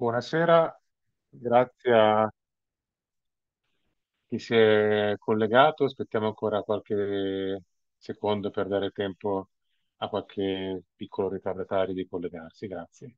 Buonasera, grazie a chi si è collegato. Aspettiamo ancora qualche secondo per dare tempo a qualche piccolo ritardatario di collegarsi. Grazie.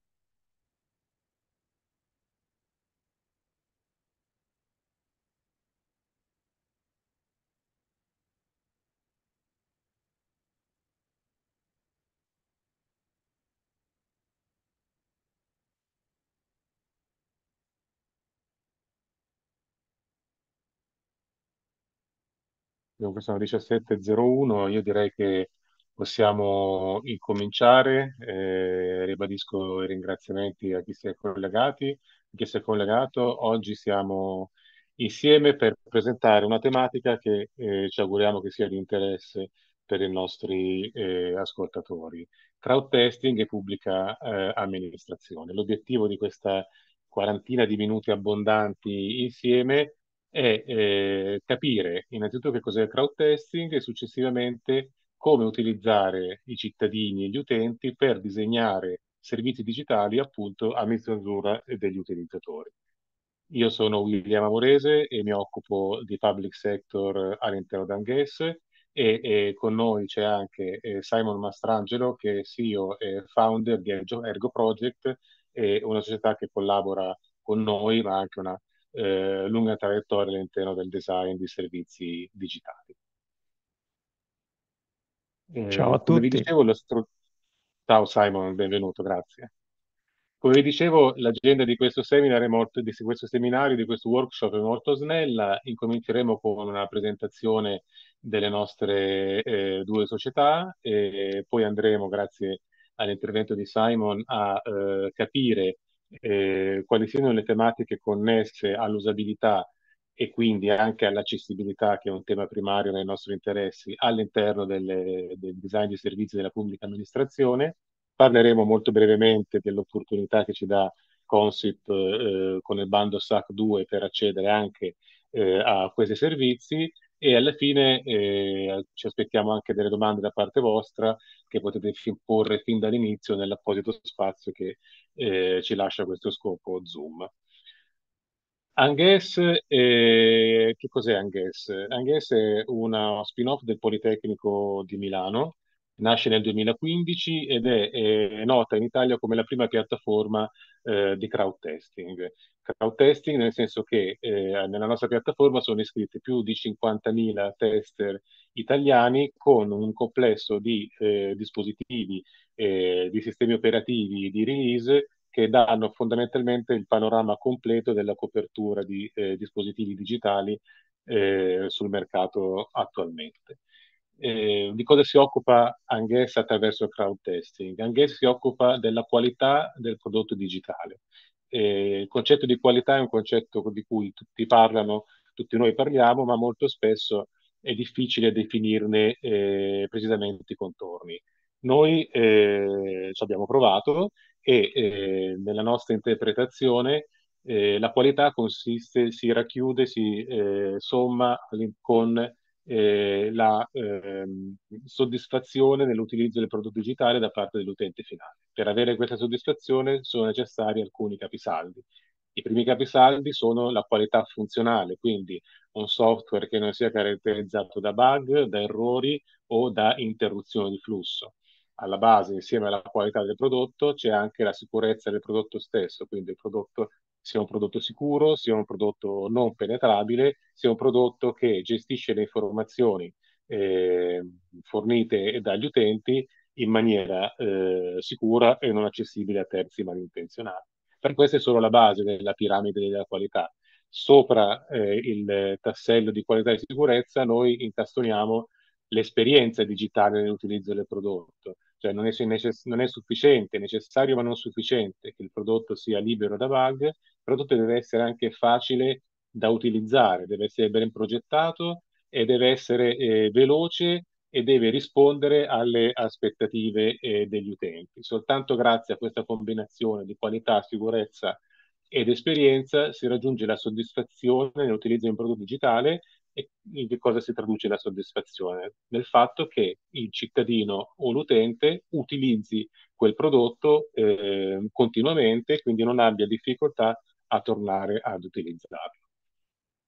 dunque sono 17.01, io direi che possiamo incominciare. Eh, ribadisco i ringraziamenti a chi si è collegati, a chi si è collegato. Oggi siamo insieme per presentare una tematica che eh, ci auguriamo che sia di interesse per i nostri eh, ascoltatori. Crowd testing e pubblica eh, amministrazione. L'obiettivo di questa quarantina di minuti abbondanti insieme è eh, capire innanzitutto che cos'è il crowd testing e successivamente come utilizzare i cittadini e gli utenti per disegnare servizi digitali appunto a misura degli utilizzatori. Io sono William Amorese e mi occupo di public sector all'interno di Anghes e, e, con noi c'è anche eh, Simon Mastrangelo che è CEO e founder di Ergo Project, eh, una società che collabora con noi ma anche una eh, lunga traiettoria all'interno del design di servizi digitali. Eh, Ciao a tutti. Come vi dicevo, stru... Ciao Simon, benvenuto, grazie. Come vi dicevo, l'agenda di questo seminario, molto, di questo seminario, di questo workshop è molto snella. Incominceremo con una presentazione delle nostre eh, due società e poi andremo, grazie all'intervento di Simon, a eh, capire eh, quali siano le tematiche connesse all'usabilità e quindi anche all'accessibilità, che è un tema primario nei nostri interessi, all'interno delle, del design di servizi della pubblica amministrazione. Parleremo molto brevemente dell'opportunità che ci dà Consip eh, con il bando SAC 2 per accedere anche eh, a questi servizi e alla fine eh, ci aspettiamo anche delle domande da parte vostra che potete porre fin dall'inizio nell'apposito spazio che eh, ci lascia questo scopo Zoom. Anghes, eh, che cos'è Anghes? Anghes è uno spin-off del Politecnico di Milano, nasce nel 2015 ed è, è nota in Italia come la prima piattaforma eh, di crowd testing crowd testing, nel senso che eh, nella nostra piattaforma sono iscritti più di 50.000 tester italiani con un complesso di eh, dispositivi, eh, di sistemi operativi, di release che danno fondamentalmente il panorama completo della copertura di eh, dispositivi digitali eh, sul mercato attualmente. Eh, di cosa si occupa Anghessa attraverso il crowd testing? Anghessa si occupa della qualità del prodotto digitale, eh, il concetto di qualità è un concetto di cui tutti parlano, tutti noi parliamo, ma molto spesso è difficile definirne eh, precisamente i contorni. Noi eh, ci abbiamo provato e eh, nella nostra interpretazione eh, la qualità consiste, si racchiude, si eh, somma con eh, la ehm, soddisfazione nell'utilizzo del prodotto digitale da parte dell'utente finale. Per avere questa soddisfazione sono necessari alcuni capisaldi. I primi capisaldi sono la qualità funzionale, quindi un software che non sia caratterizzato da bug, da errori o da interruzione di flusso. Alla base, insieme alla qualità del prodotto, c'è anche la sicurezza del prodotto stesso, quindi il prodotto sia un prodotto sicuro, sia un prodotto non penetrabile, sia un prodotto che gestisce le informazioni eh, fornite dagli utenti in maniera eh, sicura e non accessibile a terzi malintenzionati. Per questo è solo la base della piramide della qualità. Sopra eh, il tassello di qualità e sicurezza noi intastoniamo l'esperienza digitale nell'utilizzo del prodotto, cioè non è, necess- non è sufficiente, è necessario ma non sufficiente che il prodotto sia libero da bug, il prodotto deve essere anche facile da utilizzare, deve essere ben progettato e deve essere eh, veloce e deve rispondere alle aspettative eh, degli utenti. Soltanto grazie a questa combinazione di qualità, sicurezza ed esperienza si raggiunge la soddisfazione nell'utilizzo di un prodotto digitale e di cosa si traduce la soddisfazione? Nel fatto che il cittadino o l'utente utilizzi quel prodotto eh, continuamente, quindi non abbia difficoltà a tornare ad utilizzarlo.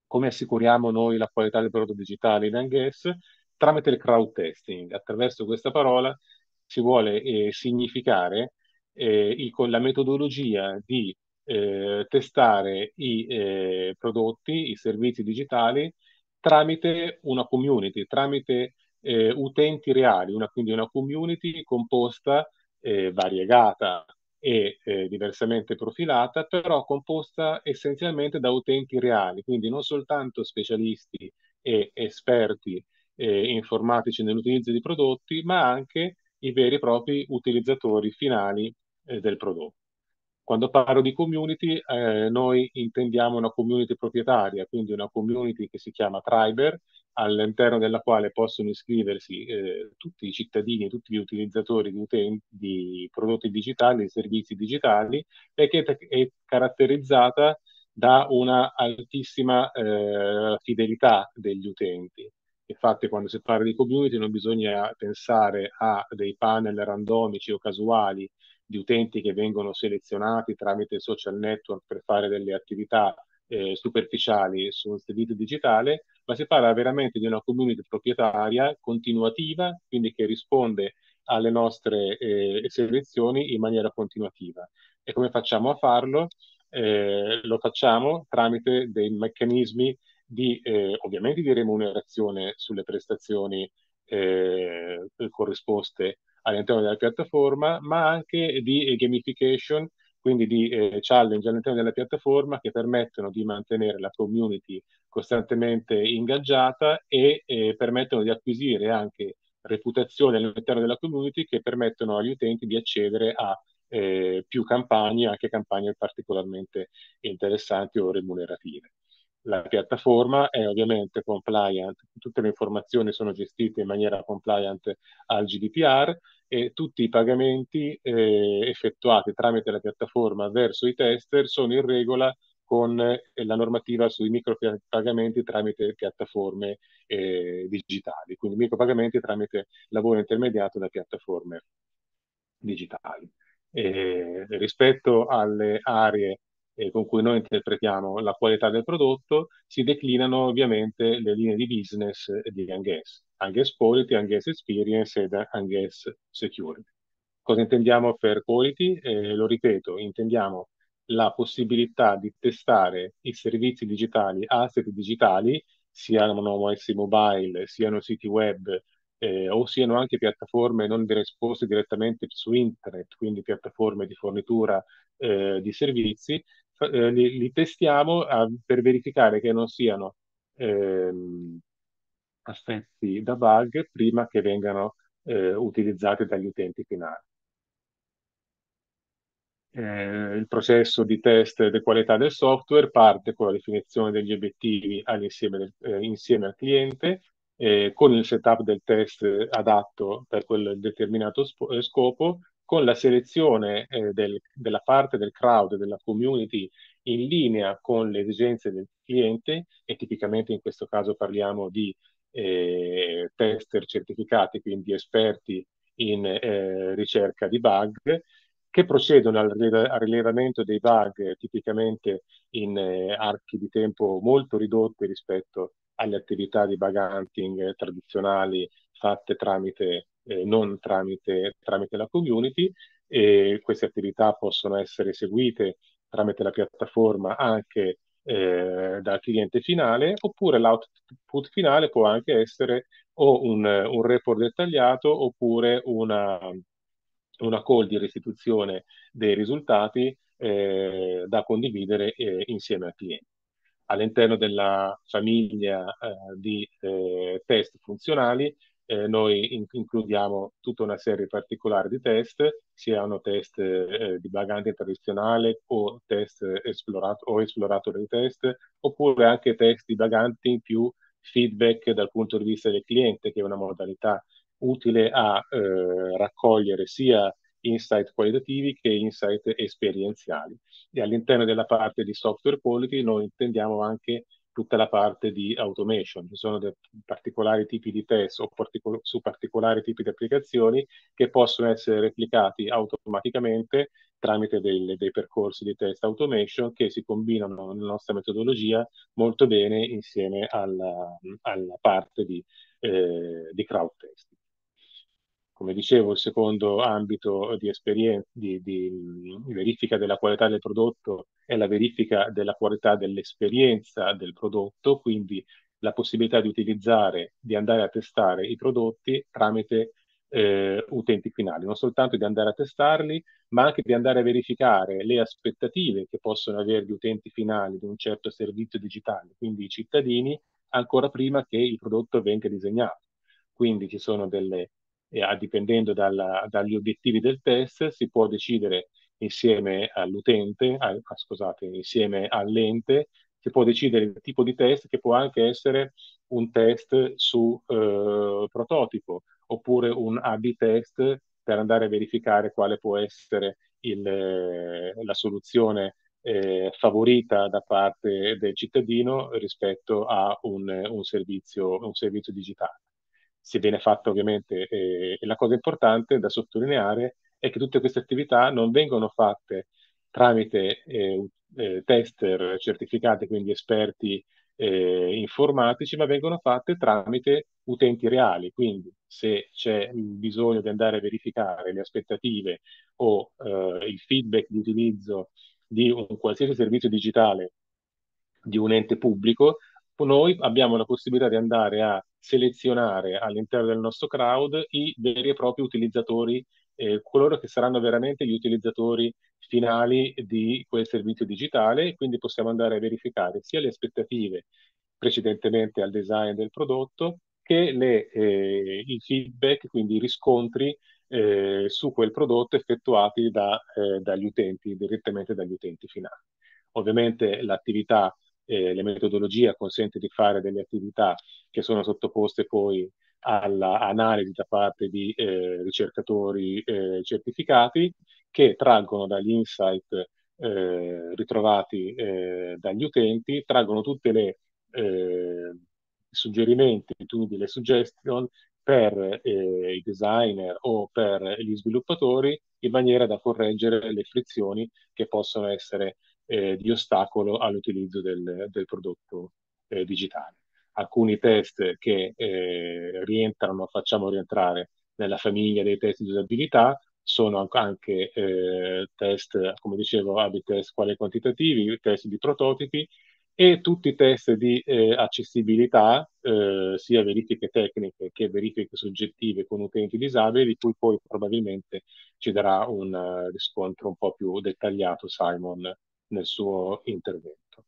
Come assicuriamo noi la qualità del prodotto digitale in Anghess? Tramite il crowd testing. Attraverso questa parola si vuole eh, significare eh, il, con la metodologia di eh, testare i eh, prodotti, i servizi digitali tramite una community, tramite eh, utenti reali, una, quindi una community composta, eh, variegata e eh, diversamente profilata, però composta essenzialmente da utenti reali, quindi non soltanto specialisti e esperti eh, informatici nell'utilizzo di prodotti, ma anche i veri e propri utilizzatori finali eh, del prodotto. Quando parlo di community, eh, noi intendiamo una community proprietaria, quindi una community che si chiama Triber, all'interno della quale possono iscriversi eh, tutti i cittadini, tutti gli utilizzatori di, utenti, di prodotti digitali, di servizi digitali, e che è caratterizzata da una altissima eh, fidelità degli utenti. Infatti, quando si parla di community, non bisogna pensare a dei panel randomici o casuali di utenti che vengono selezionati tramite social network per fare delle attività eh, superficiali su un servizio digitale, ma si parla veramente di una community proprietaria continuativa, quindi che risponde alle nostre eh, selezioni in maniera continuativa. E come facciamo a farlo? Eh, lo facciamo tramite dei meccanismi di, eh, ovviamente di remunerazione sulle prestazioni eh, corrisposte all'interno della piattaforma, ma anche di gamification, quindi di eh, challenge all'interno della piattaforma che permettono di mantenere la community costantemente ingaggiata e eh, permettono di acquisire anche reputazione all'interno della community che permettono agli utenti di accedere a eh, più campagne, anche campagne particolarmente interessanti o remunerative la piattaforma è ovviamente compliant, tutte le informazioni sono gestite in maniera compliant al GDPR e tutti i pagamenti eh, effettuati tramite la piattaforma verso i tester sono in regola con eh, la normativa sui micropagamenti tramite piattaforme eh, digitali, quindi micropagamenti tramite lavoro intermediato da piattaforme digitali. E eh, rispetto alle aree eh, con cui noi interpretiamo la qualità del prodotto, si declinano ovviamente le linee di business di Angus. Angus Quality, Angus Experience ed Angus Security. Cosa intendiamo per quality? Eh, lo ripeto, intendiamo la possibilità di testare i servizi digitali, asset digitali, siano OS mobile, siano siti web eh, o siano anche piattaforme non esposte direttamente su internet, quindi piattaforme di fornitura eh, di servizi eh, li, li, testiamo a, per verificare che non siano ehm, affetti da bug prima che vengano eh, utilizzati dagli utenti finali. Eh, il processo di test di qualità del software parte con la definizione degli obiettivi all'insieme del, eh, insieme al cliente, eh, con il setup del test adatto per quel determinato scopo con la selezione eh, del, della parte del crowd, della community, in linea con le esigenze del cliente e tipicamente in questo caso parliamo di eh, tester certificati, quindi esperti in eh, ricerca di bug, che procedono al, al rilevamento dei bug tipicamente in eh, archi di tempo molto ridotti rispetto alle attività di bug hunting eh, tradizionali fatte tramite eh, non tramite, tramite, la community e queste attività possono essere eseguite tramite la piattaforma anche eh, dal cliente finale oppure l'output finale può anche essere o un, un report dettagliato oppure una, una call di restituzione dei risultati eh, da condividere eh, insieme al cliente. All'interno della famiglia eh, di eh, test funzionali eh, noi in- includiamo tutta una serie particolare di test, siano test eh, di bagante tradizionale o test esplorato o esploratore di test, oppure anche test di baganti in più feedback dal punto di vista del cliente, che è una modalità utile a eh, raccogliere sia insight qualitativi che insight esperienziali. E all'interno della parte di software quality noi intendiamo anche tutta la parte di automation. Ci sono particolari tipi di test o particol- su particolari tipi di applicazioni che possono essere replicati automaticamente tramite dei, dei percorsi di test automation che si combinano nella nostra metodologia molto bene insieme alla, alla parte di, eh, di crowd test come dicevo, il secondo ambito di, di, di, di, verifica della qualità del prodotto è la verifica della qualità dell'esperienza del prodotto, quindi la possibilità di utilizzare, di andare a testare i prodotti tramite eh, utenti finali, non soltanto di andare a testarli, ma anche di andare a verificare le aspettative che possono avere gli utenti finali di un certo servizio digitale, quindi i cittadini, ancora prima che il prodotto venga disegnato. Quindi ci sono delle eh, dipendendo dalla, dagli obiettivi del test, si può decidere insieme all'utente, a, scusate, insieme all'ente, si può decidere il tipo di test che può anche essere un test su eh, prototipo oppure un A-B test per andare a verificare quale può essere il, la soluzione eh, favorita da parte del cittadino rispetto a un, un, servizio, un servizio digitale se viene fatta ovviamente. E, e la cosa importante da sottolineare è che tutte queste attività non vengono fatte tramite eh, eh, tester certificati, quindi esperti eh, informatici, ma vengono fatte tramite utenti reali. Quindi se c'è bisogno di andare a verificare le aspettative o eh, il feedback di utilizzo di un qualsiasi servizio digitale di un ente pubblico, noi abbiamo la possibilità di andare a selezionare all'interno del nostro crowd i veri e propri utilizzatori, eh, coloro che saranno veramente gli utilizzatori finali di quel servizio digitale, quindi possiamo andare a verificare sia le aspettative precedentemente al design del prodotto che le, eh, i feedback, quindi i riscontri eh, su quel prodotto effettuati da, eh, dagli utenti, direttamente dagli utenti finali. Ovviamente l'attività eh, la metodologia consente di fare delle attività che sono sottoposte poi all'analisi da parte di eh, ricercatori eh, certificati che traggono dagli insight eh, ritrovati eh, dagli utenti, traggono tutte le eh, suggerimenti, quindi le suggestion per eh, i designer o per gli sviluppatori in maniera da correggere le frizioni che possono essere eh, di ostacolo all'utilizzo del, del prodotto eh, digitale. Alcuni test che eh, rientrano, facciamo rientrare nella famiglia dei test di usabilità, sono anche eh, test, come dicevo, abit test quali quantitativi, test di prototipi e tutti i test di eh, accessibilità, eh, sia verifiche tecniche che verifiche soggettive con utenti disabili, di cui poi probabilmente ci darà un riscontro un po' più dettagliato Simon nel suo intervento.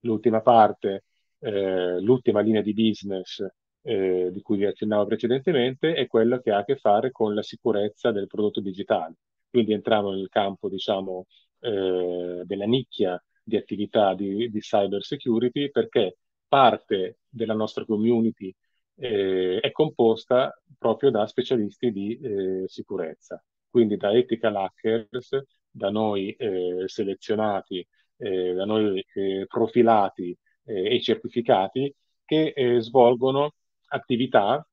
L'ultima parte, eh, l'ultima linea di business eh, di cui vi accennavo precedentemente è quella che ha a che fare con la sicurezza del prodotto digitale. Quindi entriamo nel campo, diciamo, eh, della nicchia di attività di, di cyber security perché parte della nostra community eh, è composta proprio da specialisti di eh, sicurezza, quindi da ethical hackers da noi eh, selezionati, eh, da noi eh, profilati e certificati che svolgono attività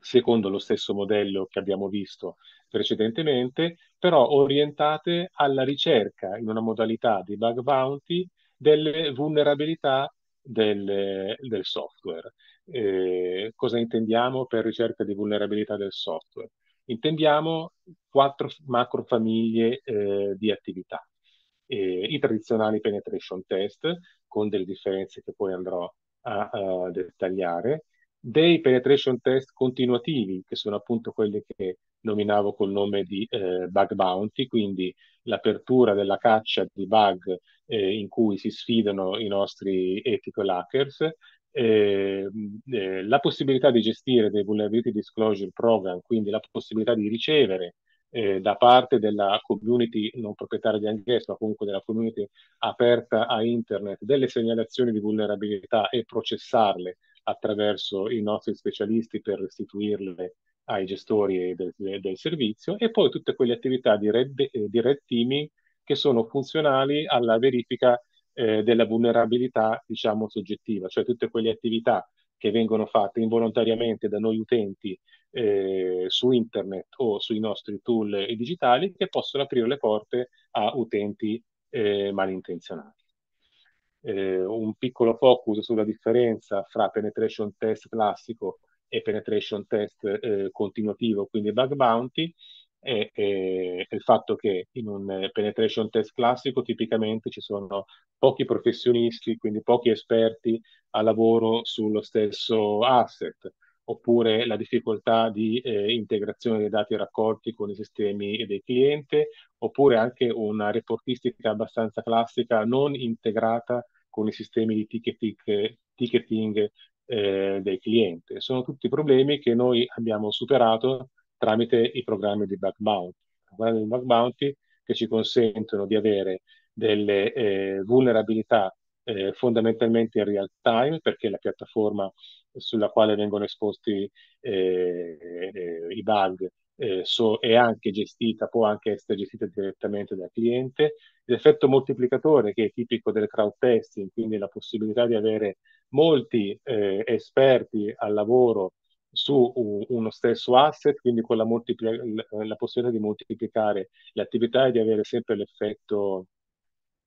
secondo lo stesso modello che abbiamo visto precedentemente, però orientate alla ricerca in una modalità di bug bounty delle vulnerabilità del, del software. Eh, cosa intendiamo per ricerca di vulnerabilità del software? intendiamo quattro macrofamiglie eh, di attività. Eh, I tradizionali penetration test, con delle differenze che poi andrò a, a dettagliare, dei penetration test continuativi, che sono appunto quelli che nominavo col nome di eh, bug bounty, quindi l'apertura della caccia di bug eh, in cui si sfidano i nostri ethical hackers eh, eh, la possibilità di gestire dei vulnerability disclosure program, quindi la possibilità di ricevere eh, da parte della community non proprietaria di Angresso, ma comunque della community aperta a internet, delle segnalazioni di vulnerabilità e processarle attraverso i nostri specialisti per restituirle ai gestori del, del servizio e poi tutte quelle attività di red, eh, di red teaming che sono funzionali alla verifica eh, della vulnerabilità, diciamo, soggettiva, cioè tutte quelle attività che vengono fatte involontariamente da noi utenti eh, su internet o sui nostri tool digitali che possono aprire le porte a utenti eh, malintenzionati. Eh, un piccolo focus sulla differenza fra penetration test classico e penetration test eh, continuativo, quindi bug bounty, è, è, è il fatto che in un penetration test classico tipicamente ci sono pochi professionisti, quindi pochi esperti a lavoro sullo stesso asset oppure la difficoltà di eh, integrazione dei dati raccolti con i sistemi del cliente, oppure anche una reportistica abbastanza classica non integrata con i sistemi di ticketing, ticketing eh, del cliente. Sono tutti problemi che noi abbiamo superato tramite i programmi di bug bounty. programmi di bug bounty che ci consentono di avere delle eh, vulnerabilità eh, fondamentalmente in real time, perché la piattaforma sulla quale vengono esposti eh, eh i bug eh, so, è anche gestita, può anche essere gestita direttamente dal cliente. L'effetto moltiplicatore che è tipico del crowd testing, quindi la possibilità di avere molti eh, esperti al lavoro su uno stesso asset, quindi con la, multipli- eh, la possibilità di moltiplicare le attività e di avere sempre l'effetto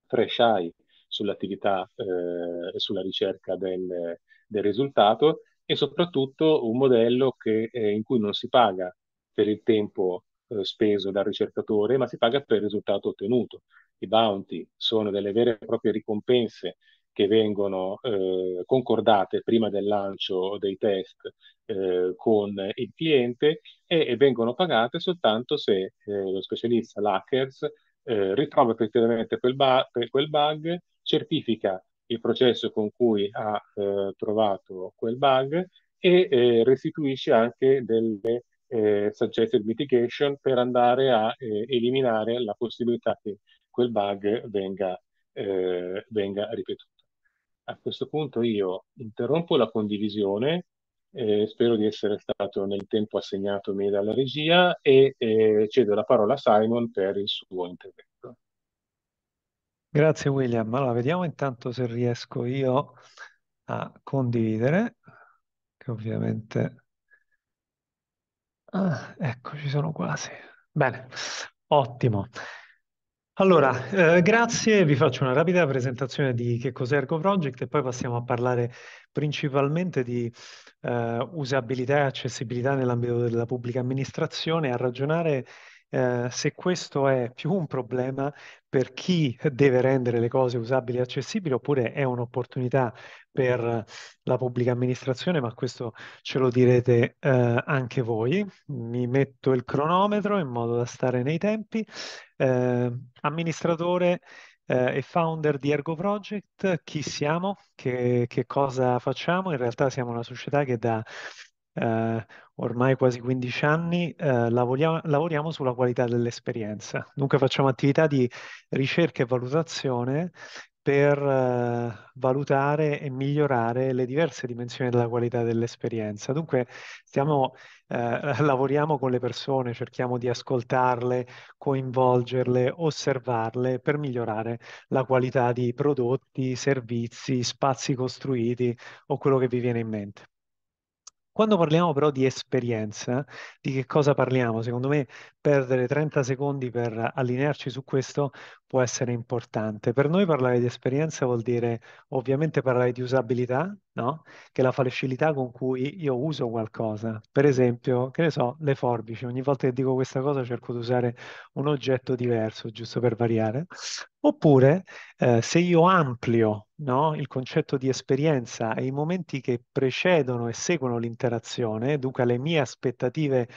fresh eye sull'attività eh, e sulla ricerca del, del, risultato e soprattutto un modello che, eh, in cui non si paga per il tempo eh, speso dal ricercatore, ma si paga per il risultato ottenuto. I bounty sono delle vere e proprie ricompense che vengono eh, concordate prima del lancio dei test eh, con il cliente e, e, vengono pagate soltanto se eh, lo specialista, l'hackers, eh, ritrova effettivamente quel, ba- quel bug, certifica il processo con cui ha eh, trovato quel bug e eh, restituisce anche delle eh, suggested mitigation per andare a eh, eliminare la possibilità che quel bug venga, venga ripetuto a questo punto io interrompo la condivisione, eh, spero di essere stato nel tempo assegnatomi dalla regia e eh, cedo la parola a Simon per il suo intervento. Grazie William. Allora, vediamo intanto se riesco io a condividere, che ovviamente... Ah, ecco, ci sono quasi. Bene, ottimo. Allora, eh, grazie, vi faccio una rapida presentazione di che cos'è Ergo Project e poi passiamo a parlare principalmente di eh, usabilità e accessibilità nell'ambito della pubblica amministrazione, a ragionare eh, se questo è più un problema per chi deve rendere le cose usabili e accessibili oppure è un'opportunità per la pubblica amministrazione, ma questo ce lo direte eh, anche voi. Mi metto il cronometro in modo da stare nei tempi. Eh, amministratore eh, e founder di Ergo Project, chi siamo? Che, che cosa facciamo? In realtà siamo una società che da eh, ormai quasi 15 anni, eh, lavoriamo, lavoriamo, sulla qualità dell'esperienza. Dunque facciamo attività di ricerca e valutazione per eh, valutare e migliorare le diverse dimensioni della qualità dell'esperienza. Dunque stiamo, eh, lavoriamo con le persone, cerchiamo di ascoltarle, coinvolgerle, osservarle per migliorare la qualità di prodotti, servizi, spazi costruiti o quello che vi viene in mente. Quando parliamo però di esperienza, di che cosa parliamo? Secondo me perdere 30 secondi per allinearci su questo può essere importante. Per noi parlare di esperienza vuol dire ovviamente parlare di usabilità, no? che è la facilità con cui io uso qualcosa. Per esempio, che ne so, le forbici. Ogni volta che dico questa cosa cerco di usare un oggetto diverso, giusto per variare. Oppure eh, se io amplio no? il concetto di esperienza e i momenti che precedono e seguono l'interazione, dunque le mie aspettative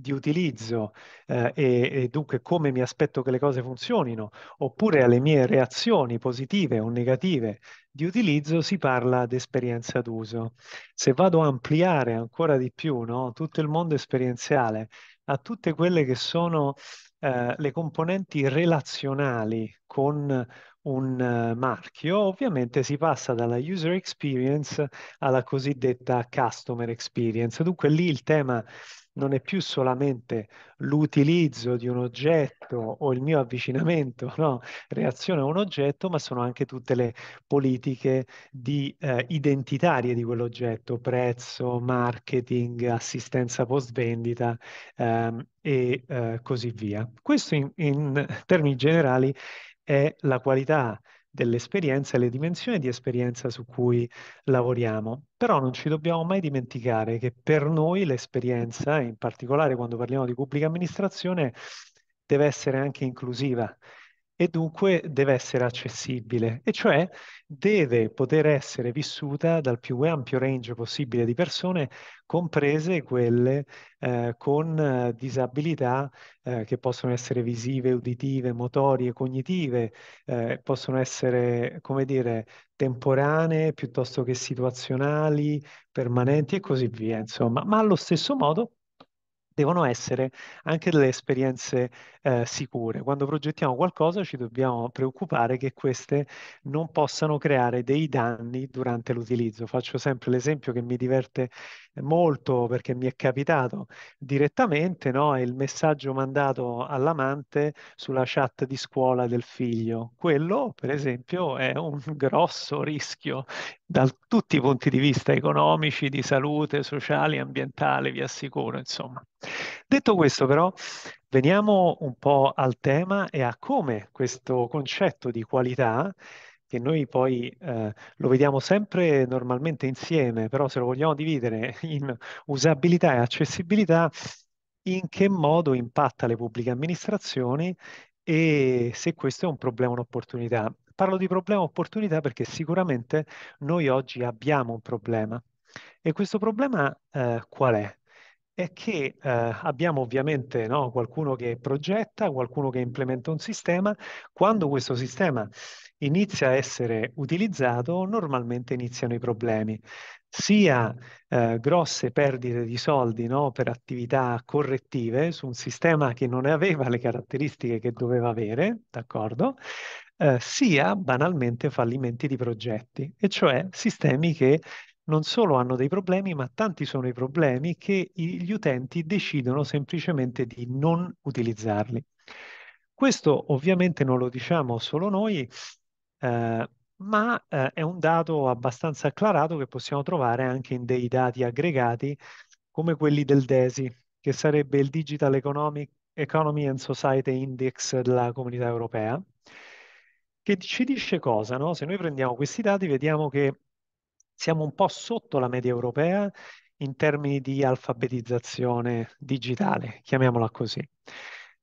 di utilizzo eh, e, e, dunque come mi aspetto che le cose funzionino, oppure alle mie reazioni positive o negative di utilizzo, si parla di esperienza d'uso. Se vado a ampliare ancora di più no, tutto il mondo esperienziale a tutte quelle che sono eh, le componenti relazionali con un eh, marchio, ovviamente si passa dalla user experience alla cosiddetta customer experience. Dunque lì il tema non è più solamente l'utilizzo di un oggetto o il mio avvicinamento, no? reazione a un oggetto, ma sono anche tutte le politiche di, eh, identitarie di quell'oggetto, prezzo, marketing, assistenza post vendita ehm, e eh, così via. Questo in, in termini generali è la qualità dell'esperienza e le dimensioni di esperienza su cui lavoriamo. Però non ci dobbiamo mai dimenticare che per noi l'esperienza, in particolare quando parliamo di pubblica amministrazione, deve essere anche inclusiva, e dunque deve essere accessibile, e cioè deve poter essere vissuta dal più ampio range possibile di persone, comprese quelle eh, con eh, disabilità eh, che possono essere visive, uditive, motorie, cognitive, eh, possono essere, come dire, temporanee piuttosto che situazionali, permanenti e così via, insomma, ma allo stesso modo devono essere anche delle esperienze eh, sicure. Quando progettiamo qualcosa ci dobbiamo preoccupare che queste non possano creare dei danni durante l'utilizzo. Faccio sempre l'esempio che mi diverte molto perché mi è capitato direttamente, no? È il messaggio mandato all'amante sulla chat di scuola del figlio. Quello, per esempio, è un grosso rischio da tutti i punti di vista economici, di salute, sociali, ambientali, vi assicuro, insomma. Detto questo, però, veniamo un po' al tema e a come questo concetto di qualità che noi poi eh, lo vediamo sempre normalmente insieme, però se lo vogliamo dividere in usabilità e accessibilità, in che modo impatta le pubbliche amministrazioni e se questo è un problema o un'opportunità. Parlo di problema o opportunità perché sicuramente noi oggi abbiamo un problema e questo problema eh, qual è? è che eh, abbiamo ovviamente no, qualcuno che progetta, qualcuno che implementa un sistema, quando questo sistema inizia a essere utilizzato, normalmente iniziano i problemi, sia eh, grosse perdite di soldi no, per attività correttive su un sistema che non aveva le caratteristiche che doveva avere, d'accordo? Eh, sia banalmente fallimenti di progetti, e cioè sistemi che non solo hanno dei problemi, ma tanti sono i problemi che gli utenti decidono semplicemente di non utilizzarli. Questo ovviamente non lo diciamo solo noi, eh, ma eh, è un dato abbastanza acclarato che possiamo trovare anche in dei dati aggregati come quelli del DESI, che sarebbe il Digital Economic, Economy and Society Index della Comunità Europea, che ci dice cosa? No? Se noi prendiamo questi dati vediamo che siamo un po' sotto la media europea in termini di alfabetizzazione digitale, chiamiamola così.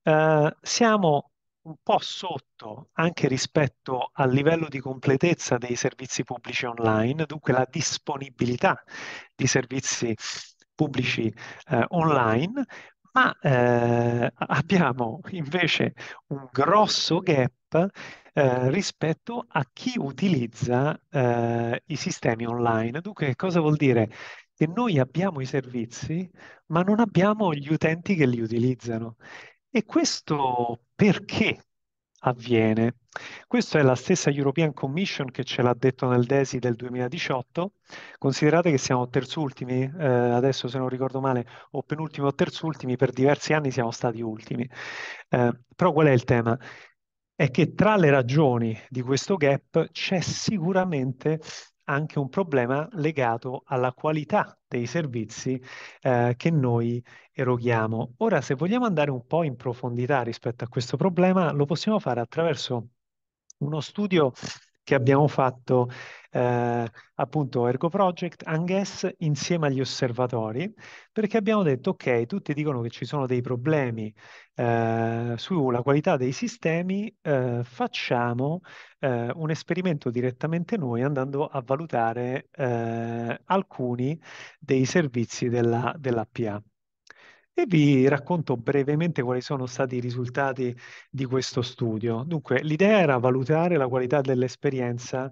Uh, siamo un po' sotto anche rispetto al livello di completezza dei servizi pubblici online, dunque la disponibilità di servizi pubblici eh, online, ma eh, abbiamo invece un grosso gap eh, rispetto a chi utilizza eh, i sistemi online. Dunque, cosa vuol dire? Che noi abbiamo i servizi, ma non abbiamo gli utenti che li utilizzano. E questo perché avviene? Questa è la stessa European Commission che ce l'ha detto nel DESI del 2018. Considerate che siamo terzultimi, eh, adesso se non ricordo male, o penultimi o terzultimi, per diversi anni siamo stati ultimi. Eh, però qual è il tema? È che tra le ragioni di questo gap c'è sicuramente anche un problema legato alla qualità dei servizi eh, che noi eroghiamo. Ora, se vogliamo andare un po' in profondità rispetto a questo problema, lo possiamo fare attraverso uno studio che abbiamo fatto eh, appunto Ergo Project, Anges insieme agli osservatori, perché abbiamo detto ok, tutti dicono che ci sono dei problemi eh, sulla qualità dei sistemi, eh, facciamo eh, un esperimento direttamente noi andando a valutare eh, alcuni dei servizi della, dell'APA e vi racconto brevemente quali sono stati i risultati di questo studio. Dunque, l'idea era valutare la qualità dell'esperienza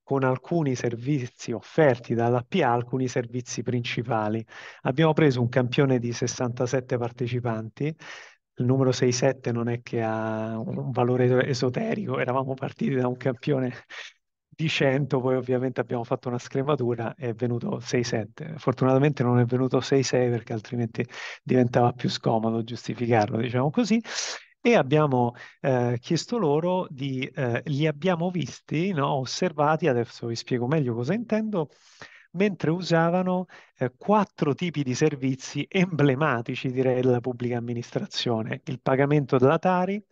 con alcuni servizi offerti dalla PA, alcuni servizi principali. Abbiamo preso un campione di 67 partecipanti, il numero 67 non è che ha un valore esoterico, eravamo partiti da un campione di 100 poi ovviamente abbiamo fatto una scrematura e è venuto 6-7. Fortunatamente non è venuto 6-6 perché altrimenti diventava più scomodo giustificarlo, diciamo così. E abbiamo eh, chiesto loro di, eh, li abbiamo visti, no? osservati, adesso vi spiego meglio cosa intendo, mentre usavano eh, quattro tipi di servizi emblematici, direi, della pubblica amministrazione. Il pagamento della Tari,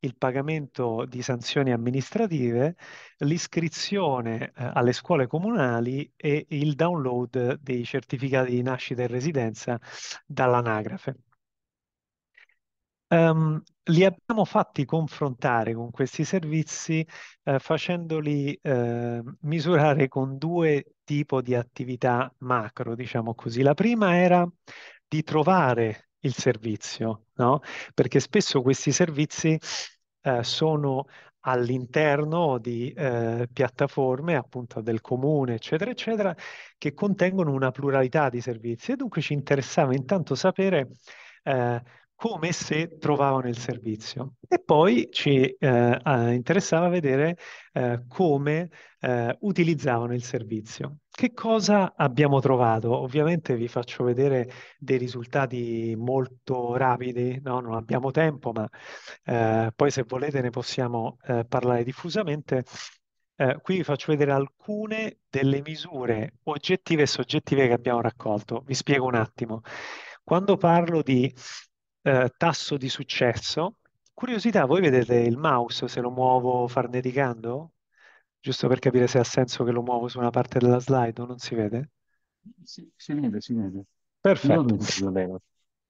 il pagamento di sanzioni amministrative, l'iscrizione eh, alle scuole comunali e il download dei certificati di nascita e residenza dall'anagrafe. Um, li abbiamo fatti confrontare con questi servizi eh, facendoli eh, misurare con due tipi di attività macro, diciamo così. La prima era di trovare il servizio, no? Perché spesso questi servizi eh, sono all'interno di eh, piattaforme appunto del comune, eccetera, eccetera, che contengono una pluralità di servizi e dunque ci interessava intanto sapere eh, come se trovavano il servizio. E poi ci eh, interessava vedere eh, come eh, utilizzavano il servizio. Che cosa abbiamo trovato? Ovviamente vi faccio vedere dei risultati molto rapidi, no? non abbiamo tempo, ma eh, poi se volete ne possiamo eh, parlare diffusamente. Eh, qui vi faccio vedere alcune delle misure oggettive e soggettive che abbiamo raccolto. Vi spiego un attimo. Quando parlo di eh, tasso di successo. Curiosità, voi vedete il mouse se lo muovo farneticando? Giusto per capire se ha senso che lo muovo su una parte della slide o non si vede? Si, si vede, si vede. Perfetto.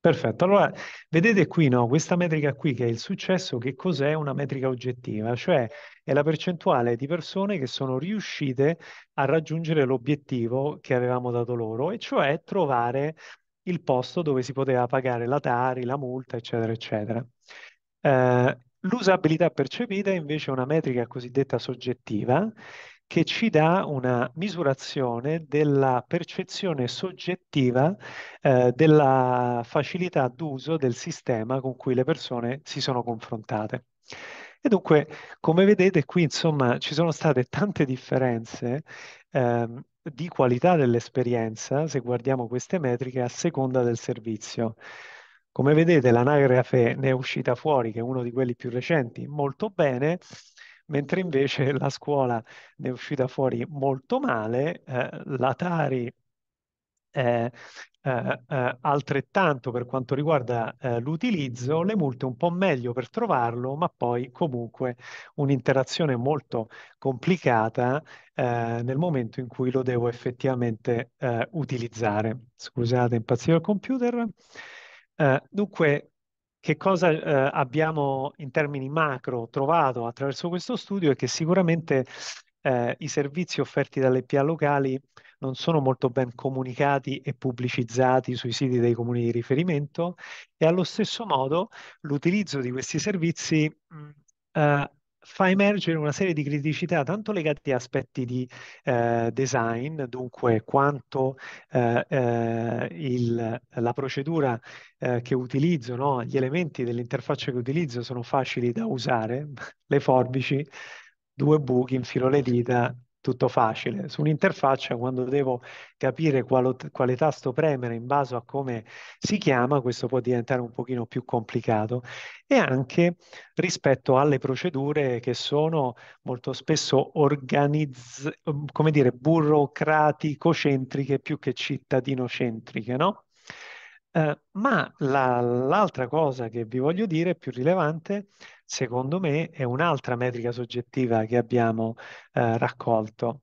Perfetto, allora vedete qui no, questa metrica qui che è il successo, che cos'è una metrica oggettiva? Cioè è la percentuale di persone che sono riuscite a raggiungere l'obiettivo che avevamo dato loro, e cioè trovare il posto dove si poteva pagare la Tari, la multa, eccetera, eccetera. Eh, l'usabilità percepita è invece una metrica cosiddetta soggettiva che ci dà una misurazione della percezione soggettiva eh, della facilità d'uso del sistema con cui le persone si sono confrontate. E dunque, come vedete qui, insomma, ci sono state tante differenze eh, di qualità dell'esperienza, se guardiamo queste metriche, a seconda del servizio. Come vedete, l'anagrafe ne è uscita fuori, che è uno di quelli più recenti, molto bene, mentre invece la scuola ne è uscita fuori molto male, eh, la eh, eh, altrettanto per quanto riguarda eh, l'utilizzo, le multe un po' meglio per trovarlo, ma poi comunque un'interazione molto complicata eh, nel momento in cui lo devo effettivamente eh, utilizzare. Scusate, impazzivo il computer. dunque, che cosa eh, abbiamo in termini macro trovato attraverso questo studio è che sicuramente eh, i servizi offerti dalle PA locali non sono molto ben comunicati e pubblicizzati sui siti dei comuni di riferimento e allo stesso modo l'utilizzo di questi servizi eh, fa emergere una serie di criticità tanto legate a aspetti di eh, design, dunque quanto eh, eh, il, la procedura eh, che utilizzo, no? gli elementi dell'interfaccia che utilizzo sono facili da usare, le forbici, due buchi, infilo le dita, tutto facile. Su un'interfaccia, quando devo capire quale, quale tasto premere in base a come si chiama, questo può diventare un pochino più complicato e anche rispetto alle procedure che sono molto spesso organizz- come dire, burocratico-centriche più che cittadino-centriche, no? Eh, ma la, l'altra cosa che vi voglio dire, più rilevante, è secondo me, è un'altra metrica soggettiva che abbiamo eh, raccolto.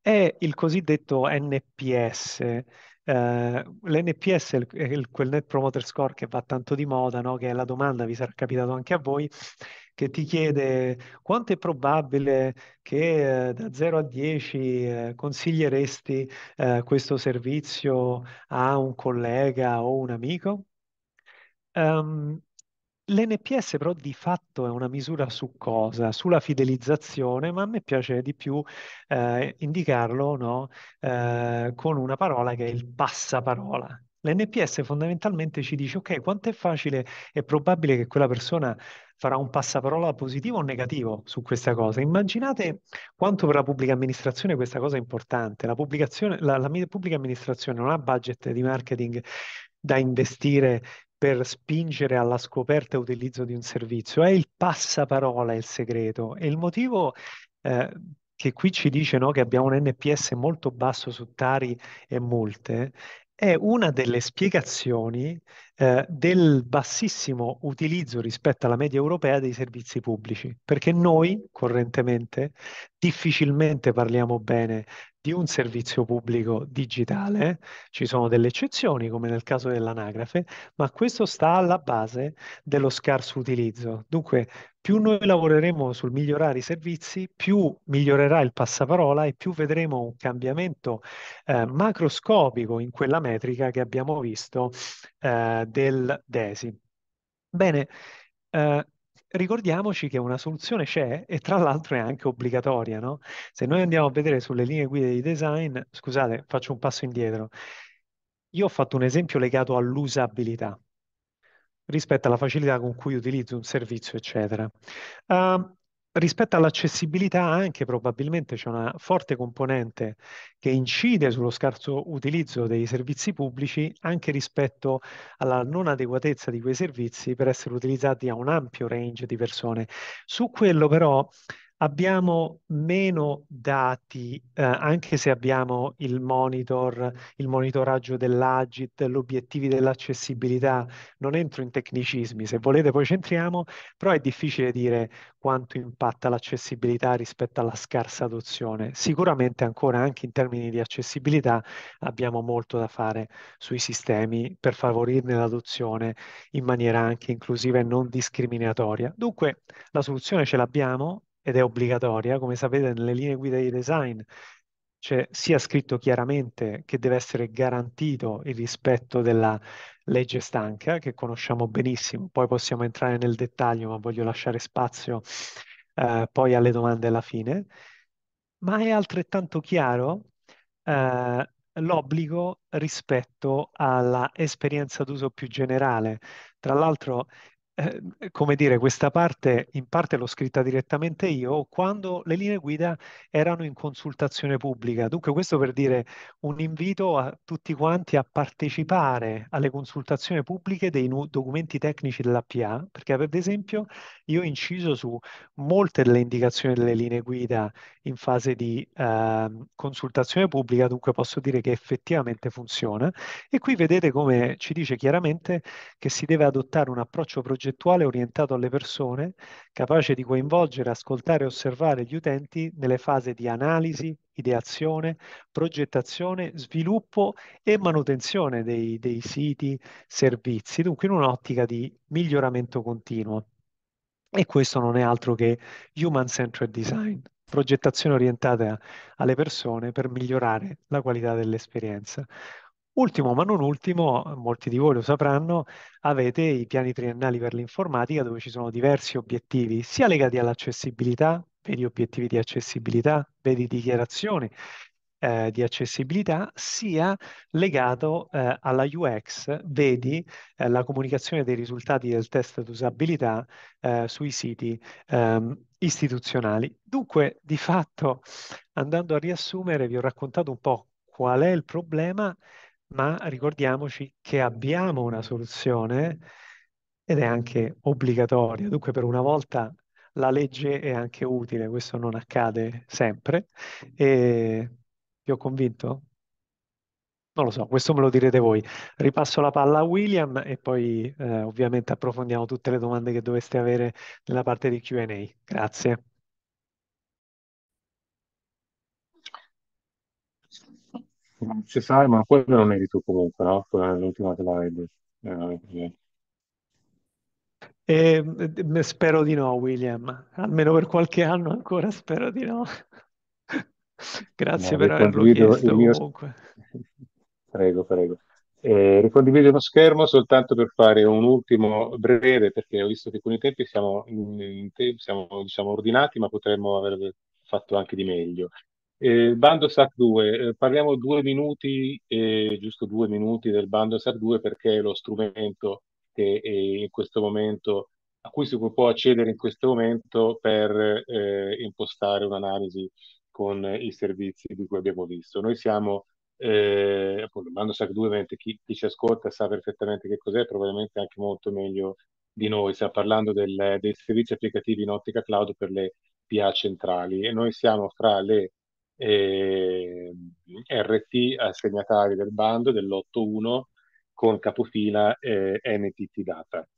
È il cosiddetto NPS. Eh, L'NPS è, il, quel Net Promoter Score che va tanto di moda, no? che è la domanda, vi sarà capitato anche a voi, che ti chiede quanto è probabile che eh, da 0 a 10 eh, consiglieresti eh, questo servizio a un collega o un amico. Um, L'NPS però di fatto è una misura su cosa? Sulla fidelizzazione, ma a me piace di più eh, indicarlo no? eh, con una parola che è il passaparola. L'NPS fondamentalmente ci dice, ok, quanto è facile e probabile che quella persona farà un passaparola positivo o negativo su questa cosa. Immaginate quanto per la pubblica amministrazione questa cosa è importante. La, la, la pubblica amministrazione non ha budget di marketing da investire per spingere alla scoperta e utilizzo di un servizio, è il passaparola il segreto. E il motivo eh, che qui ci dice no, che abbiamo un NPS molto basso su Tari e multe è una delle spiegazioni eh, del bassissimo utilizzo rispetto alla media europea dei servizi pubblici, perché noi correntemente difficilmente parliamo bene di un servizio pubblico digitale, ci sono delle eccezioni come nel caso dell'anagrafe, ma questo sta alla base dello scarso utilizzo. Dunque più noi lavoreremo sul migliorare i servizi, più migliorerà il passaparola e più vedremo un cambiamento eh, macroscopico in quella metrica che abbiamo visto eh, del DESI. Bene, eh, ricordiamoci che una soluzione c'è e tra l'altro è anche obbligatoria, no? Se noi andiamo a vedere sulle linee guida di design, scusate, faccio un passo indietro. Io ho fatto un esempio legato all'usabilità rispetto alla facilità con cui utilizzi un servizio, eccetera. Uh, rispetto all'accessibilità anche probabilmente c'è una forte componente che incide sullo scarso utilizzo dei servizi pubblici anche rispetto alla non adeguatezza di quei servizi per essere utilizzati a un ampio range di persone. Su quello però abbiamo meno dati, eh, anche se abbiamo il monitor, il monitoraggio dell'Agit, gli obiettivi dell'accessibilità, non entro in tecnicismi, se volete poi centriamo, però è difficile dire quanto impatta l'accessibilità rispetto alla scarsa adozione. Sicuramente ancora anche in termini di accessibilità abbiamo molto da fare sui sistemi per favorirne l'adozione in maniera anche inclusiva e non discriminatoria. Dunque la soluzione ce l'abbiamo, ed è obbligatoria, come sapete nelle linee guida di design c'è sia scritto chiaramente che deve essere garantito il rispetto della legge stanca, che conosciamo benissimo, poi possiamo entrare nel dettaglio, ma voglio lasciare spazio eh, poi alle domande alla fine, ma è altrettanto chiaro eh, l'obbligo rispetto alla esperienza d'uso più generale. Tra l'altro eh, come dire, questa parte in parte l'ho scritta direttamente io quando le linee guida erano in consultazione pubblica. Dunque questo per dire un invito a tutti quanti a partecipare alle consultazioni pubbliche dei nu- documenti tecnici dell'APA, perché ad esempio io ho inciso su molte delle indicazioni delle linee guida in fase di eh, consultazione pubblica, dunque posso dire che effettivamente funziona. E qui vedete come ci dice chiaramente che si deve adottare un approccio progettuale orientato alle persone, capace di coinvolgere, ascoltare e osservare gli utenti nelle fasi di analisi, ideazione, progettazione, sviluppo e manutenzione dei, dei siti, servizi, dunque in un'ottica di miglioramento continuo. E questo non è altro che human-centered design progettazione orientata alle persone per migliorare la qualità dell'esperienza. Ultimo, ma non ultimo, molti di voi lo sapranno, avete i piani triennali per l'informatica dove ci sono diversi obiettivi, sia legati all'accessibilità, vedi obiettivi di accessibilità, vedi dichiarazioni eh, di accessibilità sia legato eh, alla UX, vedi eh, la comunicazione dei risultati del test di usabilità eh, sui siti ehm, istituzionali. Dunque, di fatto, andando a riassumere, vi ho raccontato un po' qual è il problema, ma ricordiamoci che abbiamo una soluzione ed è anche obbligatoria. Dunque, per una volta la legge è anche utile, questo non accade sempre. E vi ho convinto? Non lo so, questo me lo direte voi. Ripasso la palla a William e poi eh, ovviamente approfondiamo tutte le domande che dovreste avere nella parte di Q&A. Grazie. Ci sai, ma quello non eri tu comunque, no? L'ultima slide. Eh, eh, spero di no, William. Almeno per qualche anno ancora spero di no. Grazie no, per averlo chiesto mio... comunque. Prego, prego. Eh, ricondivido lo schermo soltanto per fare un ultimo breve, perché ho visto che con i tempi siamo, in, in, siamo diciamo, ordinati, ma potremmo aver fatto anche di meglio. Eh, bando SAC 2, eh, parliamo due minuti, eh, giusto due minuti del bando SAC 2 perché è lo strumento che in questo momento, a cui si può accedere in questo momento per eh, impostare un'analisi con i servizi di cui abbiamo visto. Noi siamo, eh, appunto, Mandosac 2, chi, chi ci ascolta sa perfettamente che cos'è, probabilmente anche molto meglio di noi, sta parlando del, dei servizi applicativi in ottica cloud per le PA centrali e noi siamo fra le eh, RT assegnatari del bando dell'8.1 con capofila eh, NTT Data.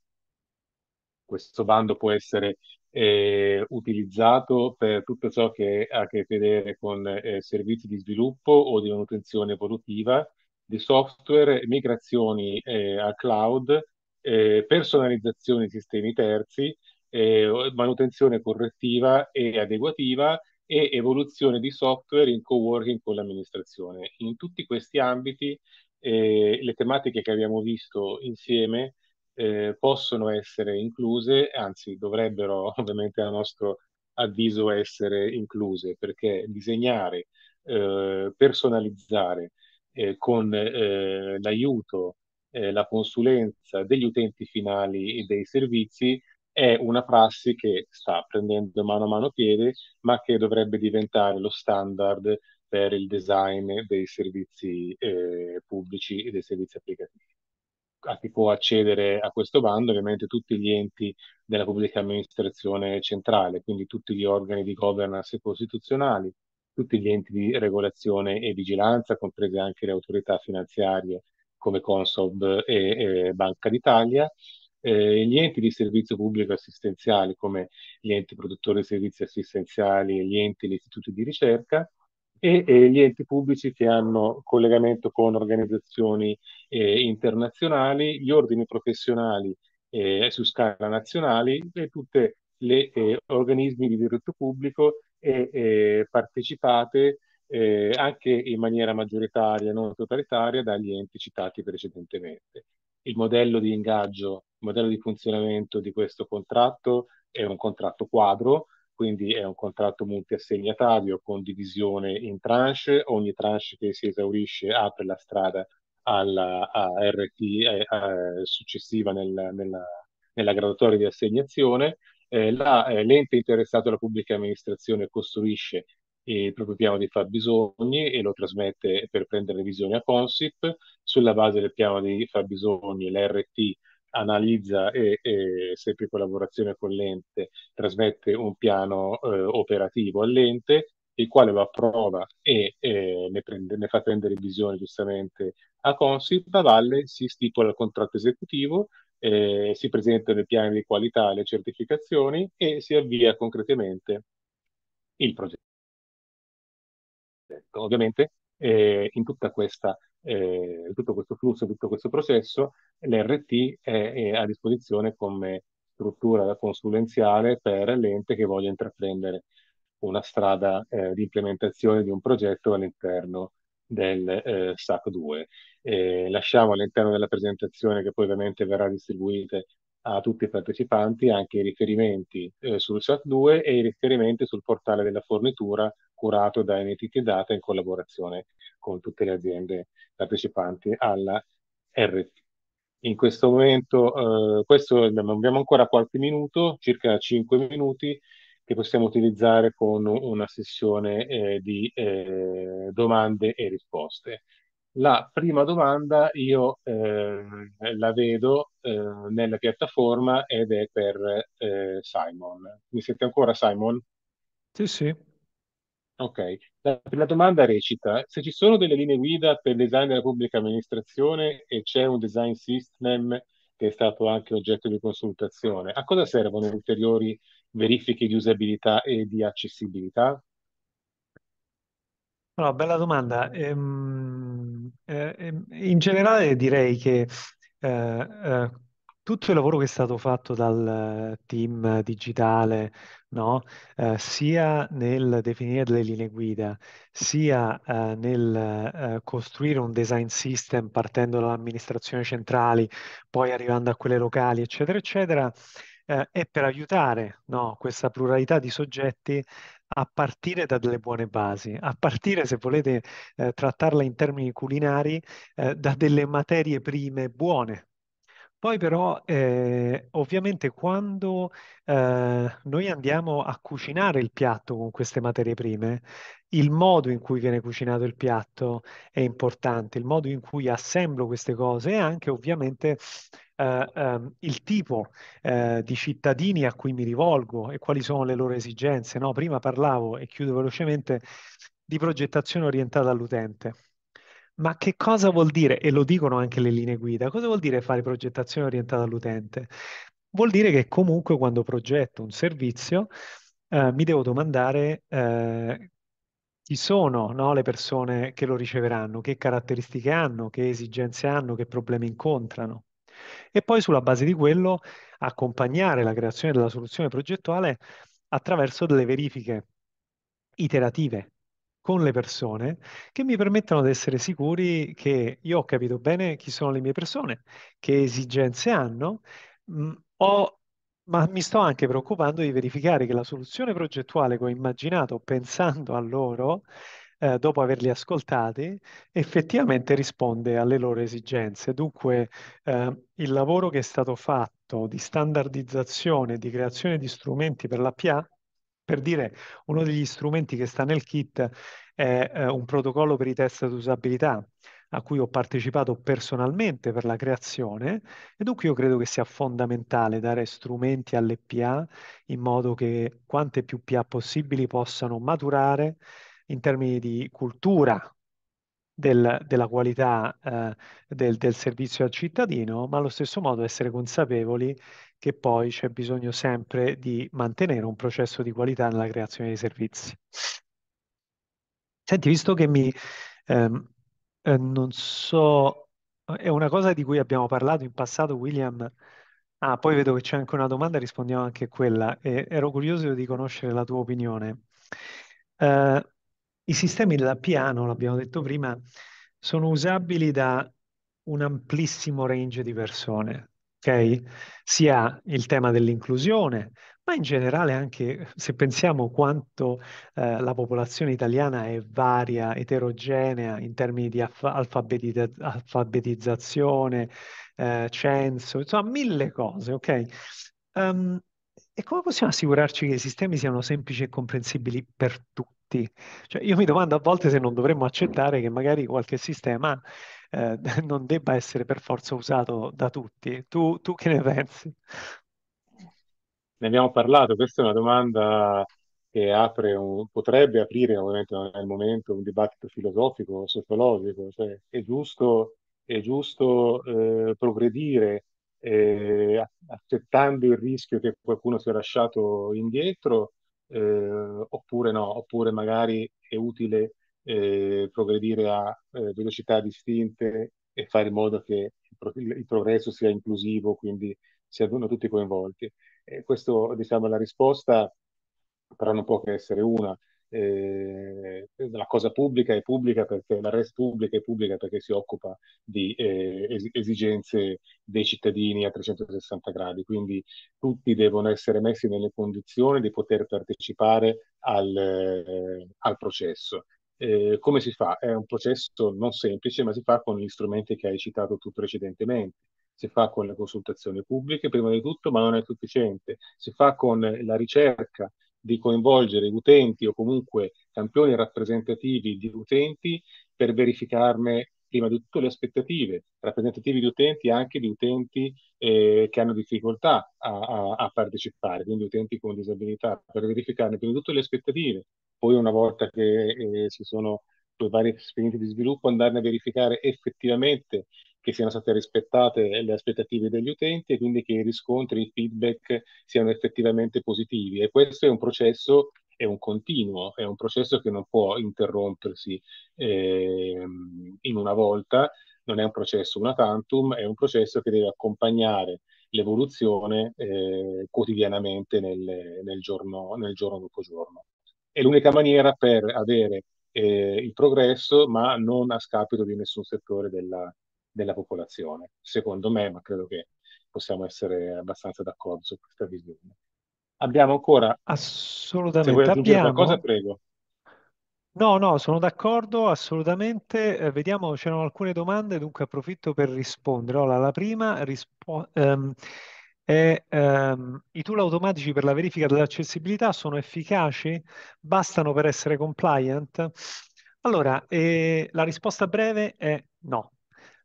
Questo bando può essere eh, utilizzato per tutto ciò che ha a che vedere con eh, servizi di sviluppo o di manutenzione evolutiva di software, migrazioni eh, al cloud, eh, personalizzazione di sistemi terzi, eh, manutenzione correttiva e adeguativa e evoluzione di software in co-working con l'amministrazione. In tutti questi ambiti eh, le tematiche che abbiamo visto insieme eh, possono essere incluse, anzi dovrebbero ovviamente a nostro avviso essere incluse, perché disegnare, eh, personalizzare eh, con eh, l'aiuto, eh, la consulenza degli utenti finali e dei servizi è una prassi che sta prendendo mano a mano piede, ma che dovrebbe diventare lo standard per il design dei servizi eh, pubblici e dei servizi applicativi a chi può accedere a questo bando, ovviamente tutti gli enti della pubblica amministrazione centrale, quindi tutti gli organi di governance costituzionali, tutti gli enti di regolazione e vigilanza, comprese anche le autorità finanziarie come Consob e, e Banca d'Italia, eh, gli enti di servizio pubblico assistenziali come gli enti produttori di servizi assistenziali, e gli enti e gli istituti di ricerca, e, e, gli enti pubblici che hanno collegamento con organizzazioni eh, internazionali, gli ordini professionali eh, su scala nazionale e tutti gli eh, organismi di diritto pubblico e partecipate eh, anche in maniera maggioritaria, non totalitaria, dagli enti citati precedentemente. Il modello di ingaggio, il modello di funzionamento di questo contratto è un contratto quadro quindi è un contratto multiassegnatario con divisione in tranche, ogni tranche che si esaurisce apre la strada alla RT eh, successiva nel, nella, nella, graduatoria di assegnazione. Eh, la, eh, l'ente interessato alla pubblica amministrazione costruisce il proprio piano di fabbisogni e lo trasmette per prendere visione a Consip. Sulla base del piano di fabbisogni l'RT analizza e, e sempre in collaborazione con l'ente trasmette un piano eh, operativo all'ente, il quale lo approva e eh, ne, prende, ne, fa prendere visione giustamente a Consip, a valle si stipula il contratto esecutivo, eh, si presentano i piani di qualità, le certificazioni e si avvia concretamente il progetto. Ovviamente eh, in questa, eh, tutto questo flusso, tutto questo processo, l'RT è, è a disposizione come struttura consulenziale per l'ente che voglia intraprendere una strada eh, di implementazione di un progetto all'interno del eh, SAC 2. Eh, lasciamo all'interno della presentazione che poi ovviamente verrà distribuita a tutti i partecipanti anche i riferimenti eh, sul SAC 2 e i riferimenti sul portale della fornitura curato da NTT Data in collaborazione con tutte le aziende partecipanti alla RT. In questo momento, eh, questo abbiamo ancora qualche minuto, circa 5 minuti, che possiamo utilizzare con una sessione eh, di eh, domande e risposte. La prima domanda io eh, la vedo eh, nella piattaforma ed è per eh, Simon. Mi sente ancora Simon? Sì, sì. Ok, la, la, domanda recita, se ci sono delle linee guida per il design della pubblica amministrazione e c'è un design system che è stato anche oggetto di consultazione, a cosa servono ulteriori verifiche di usabilità e di accessibilità? Allora, bella domanda. Ehm, eh, ehm, in generale direi che eh, eh, tutto il lavoro che è stato fatto dal eh, team digitale no? Eh, sia nel definire delle linee guida, sia eh, nel eh, costruire un design system partendo dalle amministrazioni centrali, poi arrivando a quelle locali, eccetera, eccetera, eh, è per aiutare no? questa pluralità di soggetti a partire da delle buone basi, a partire, se volete eh, trattarla in termini culinari, eh, da delle materie prime buone, poi però, eh, ovviamente, quando eh, noi andiamo a cucinare il piatto con queste materie prime, il modo in cui viene cucinato il piatto è importante, il modo in cui assemblo queste cose e anche ovviamente eh, ehm, il tipo eh, di cittadini a cui mi rivolgo e quali sono le loro esigenze. No? Prima parlavo, e chiudo velocemente, di progettazione orientata all'utente. Ma che cosa vuol dire, e lo dicono anche le linee guida, cosa vuol dire fare progettazione orientata all'utente? Vuol dire che comunque quando progetto un servizio eh, mi devo domandare eh, chi sono no, le persone che lo riceveranno, che caratteristiche hanno, che esigenze hanno, che problemi incontrano. E poi sulla base di quello accompagnare la creazione della soluzione progettuale attraverso delle verifiche iterative con le persone che mi permettono di essere sicuri che io ho capito bene chi sono le mie persone, che esigenze hanno, mh, mm, ho ma mi sto anche preoccupando di verificare che la soluzione progettuale che ho immaginato pensando a loro, eh, dopo averli ascoltati, effettivamente risponde alle loro esigenze. Dunque, eh, il lavoro che è stato fatto di standardizzazione, di creazione di strumenti per l'APA per dire, uno degli strumenti che sta nel kit è eh, un protocollo per i test di usabilità a cui ho partecipato personalmente per la creazione e dunque io credo che sia fondamentale dare strumenti alle PA in modo che quante più PA possibili possano maturare in termini di cultura del, della qualità eh, del, del, servizio al cittadino, ma allo stesso modo essere consapevoli che poi c'è bisogno sempre di mantenere un processo di qualità nella creazione dei servizi. Senti, visto che mi ehm, eh, non so, è una cosa di cui abbiamo parlato in passato, William. Ah, poi vedo che c'è anche una domanda, rispondiamo anche a quella. E ero curioso di conoscere la tua opinione. Eh, i sistemi della piano, l'abbiamo detto prima, sono usabili da un amplissimo range di persone, ok? Sia il tema dell'inclusione, ma in generale anche se pensiamo quanto eh, la popolazione italiana è varia, eterogenea in termini di alf- alfabetizza- alfabetizzazione, eh, censo, insomma mille cose, ok? Um, e come possiamo assicurarci che i sistemi siano semplici e comprensibili per tutti? tutti. Cioè, io mi domando a volte se non dovremmo accettare che magari qualche sistema eh, non debba essere per forza usato da tutti. Tu, tu che ne pensi? Ne abbiamo parlato, questa è una domanda che apre un, potrebbe aprire, ovviamente non momento, un dibattito filosofico, sociologico, cioè è giusto, è giusto eh, progredire eh, accettando il rischio che qualcuno sia lasciato indietro eh, oppure no, oppure magari è utile eh, progredire a eh, velocità distinte e fare in modo che il, pro- il, progresso sia inclusivo, quindi si siano tutti coinvolti. E questo, diciamo, la risposta però non può che essere una, eh, la cosa pubblica è pubblica perché la res pubblica è pubblica perché si occupa di eh, esigenze dei cittadini a 360 gradi, quindi tutti devono essere messi nelle condizioni di poter partecipare al, eh, al processo. Eh, come si fa? È un processo non semplice, ma si fa con gli strumenti che hai citato tu precedentemente. Si fa con le consultazioni pubbliche, prima di tutto, ma non è sufficiente. Si fa con la ricerca di coinvolgere utenti o comunque campioni rappresentativi di utenti per verificarne prima di tutto le aspettative, rappresentativi di utenti anche di utenti eh, che hanno difficoltà a, a, a, partecipare, quindi utenti con disabilità, per verificarne prima di tutto le aspettative. Poi una volta che eh, si sono i vari esperienze di sviluppo, andarne a verificare effettivamente che siano state rispettate le aspettative degli utenti e quindi che i riscontri, i feedback siano effettivamente positivi. E questo è un processo, è un continuo, è un processo che non può interrompersi eh, in una volta, non è un processo una tantum, è un processo che deve accompagnare l'evoluzione eh, quotidianamente nel, nel, giorno, nel giorno dopo giorno. È l'unica maniera per avere eh, il progresso, ma non a scapito di nessun settore della, della popolazione, secondo me, ma credo che possiamo essere abbastanza d'accordo su questa visione. Abbiamo ancora... Assolutamente. Se vuoi aggiungere abbiamo... qualcosa, prego. No, no, sono d'accordo, assolutamente. Eh, vediamo, c'erano alcune domande, dunque approfitto per rispondere. Allora, la prima rispo- ehm, è ehm, i tool automatici per la verifica dell'accessibilità sono efficaci? Bastano per essere compliant? Allora, eh, la risposta breve è no.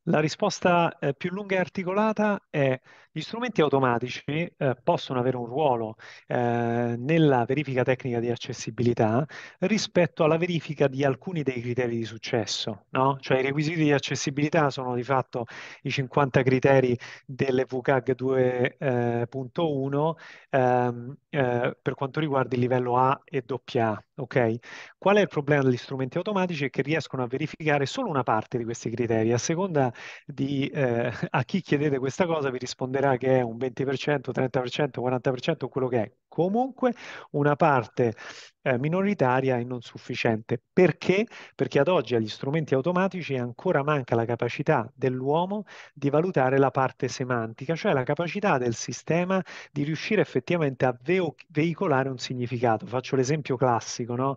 La risposta eh, più lunga e articolata è gli strumenti automatici eh, possono avere un ruolo eh, nella verifica tecnica di accessibilità rispetto alla verifica di alcuni dei criteri di successo, no? Cioè i requisiti di accessibilità sono di fatto i 50 criteri delle dell'EVCAG 2.1 eh, ehm, eh, per quanto riguarda il livello A e AA, ok? Qual è il problema degli strumenti automatici? È che riescono a verificare solo una parte di questi criteri, a seconda di eh, a chi chiedete questa cosa vi risponderà che è un 20%, 30%, 40%, quello che è, comunque una parte eh, minoritaria e non sufficiente. Perché? Perché ad oggi agli strumenti automatici ancora manca la capacità dell'uomo di valutare la parte semantica, cioè la capacità del sistema di riuscire effettivamente a ve- veicolare un significato. Faccio l'esempio classico, no?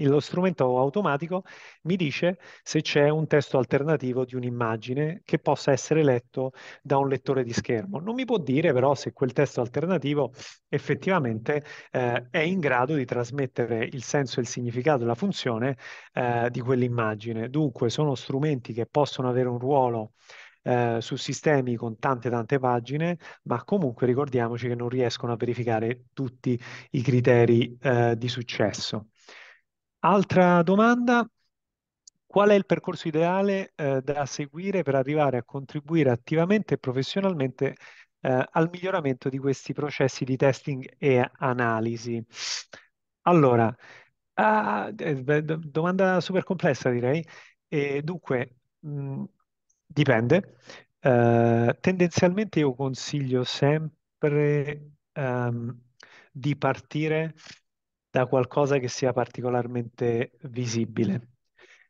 lo strumento automatico mi dice se c'è un testo alternativo di un'immagine che possa essere letto da un lettore di schermo. Non mi può dire però se quel testo alternativo effettivamente sicuramente eh, è in grado di trasmettere il senso e il significato e la funzione eh, di quell'immagine. Dunque sono strumenti che possono avere un ruolo eh, su sistemi con tante tante pagine, ma comunque ricordiamoci che non riescono a verificare tutti i criteri eh, di successo. Altra domanda, qual è il percorso ideale eh, da seguire per arrivare a contribuire attivamente e professionalmente eh, al miglioramento di questi processi di testing e analisi. Allora, ah, eh, domanda super complessa direi. E dunque, mh, mm, dipende. Uh, tendenzialmente io consiglio sempre um, di partire da qualcosa che sia particolarmente visibile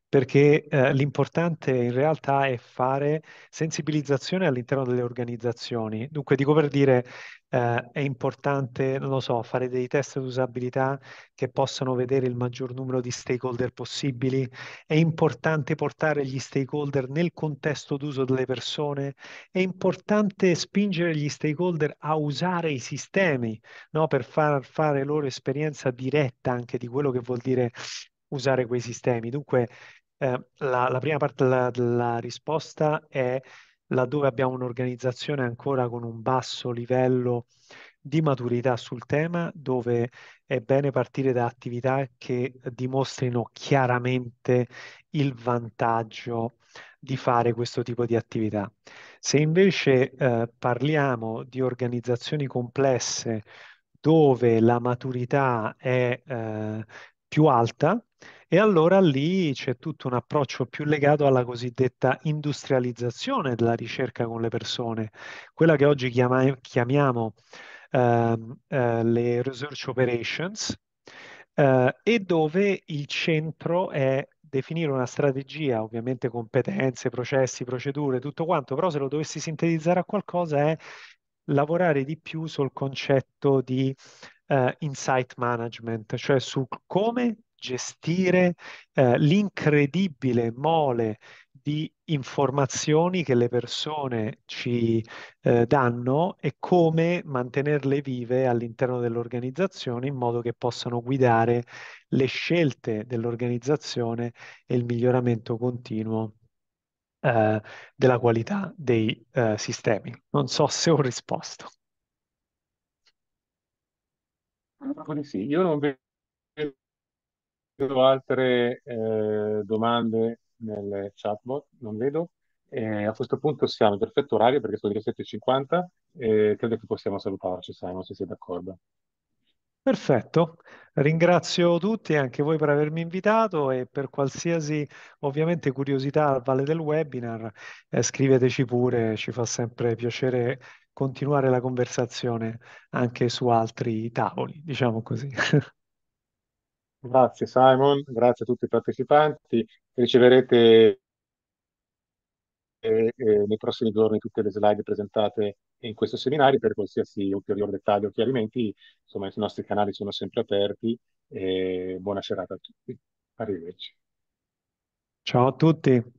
perché eh, l'importante in realtà è fare sensibilizzazione all'interno delle organizzazioni. Dunque, dico per dire, eh, è importante, non lo so, fare dei test di usabilità che possano vedere il maggior numero di stakeholder possibili, è importante portare gli stakeholder nel contesto d'uso delle persone, è importante spingere gli stakeholder a usare i sistemi no? per far fare loro esperienza diretta anche di quello che vuol dire usare quei sistemi. Dunque, eh, la, la, prima parte della, della risposta è laddove abbiamo un'organizzazione ancora con un basso livello di maturità sul tema, dove è bene partire da attività che dimostrino chiaramente il vantaggio di fare questo tipo di attività. Se invece eh, parliamo di organizzazioni complesse dove la maturità è eh, più alta, e allora lì c'è tutto un approccio più legato alla cosiddetta industrializzazione della ricerca con le persone, quella che oggi chiama, chiamiamo uh, le research operations, eh, e dove il centro è definire una strategia, ovviamente competenze, processi, procedure, tutto quanto, però se lo dovessi sintetizzare a qualcosa è lavorare di più sul concetto di uh, insight management, cioè su come gestire eh, l'incredibile mole di informazioni che le persone ci eh, danno e come mantenerle vive all'interno dell'organizzazione in modo che possano guidare le scelte dell'organizzazione e il miglioramento continuo eh, della qualità dei eh, sistemi. Non so se ho risposto. Sì, io non vedo vedo altre eh, domande nel chatbot, non vedo. Eh, a questo punto siamo in perfetto orario perché sono le 7.50 e credo che possiamo salutarci, Simon, se siete d'accordo. Perfetto, ringrazio tutti e anche voi per avermi invitato e per qualsiasi ovviamente curiosità al valle del webinar eh, scriveteci pure, ci fa sempre piacere continuare la conversazione anche su altri tavoli, diciamo così. Grazie Simon, grazie a tutti i partecipanti. Riceverete eh, eh, nei prossimi giorni tutte le slide presentate in questo seminario per qualsiasi ulteriore dettaglio o chiarimenti. Insomma, i nostri canali sono sempre aperti. E eh, buona serata a tutti. Arrivederci. Ciao a tutti.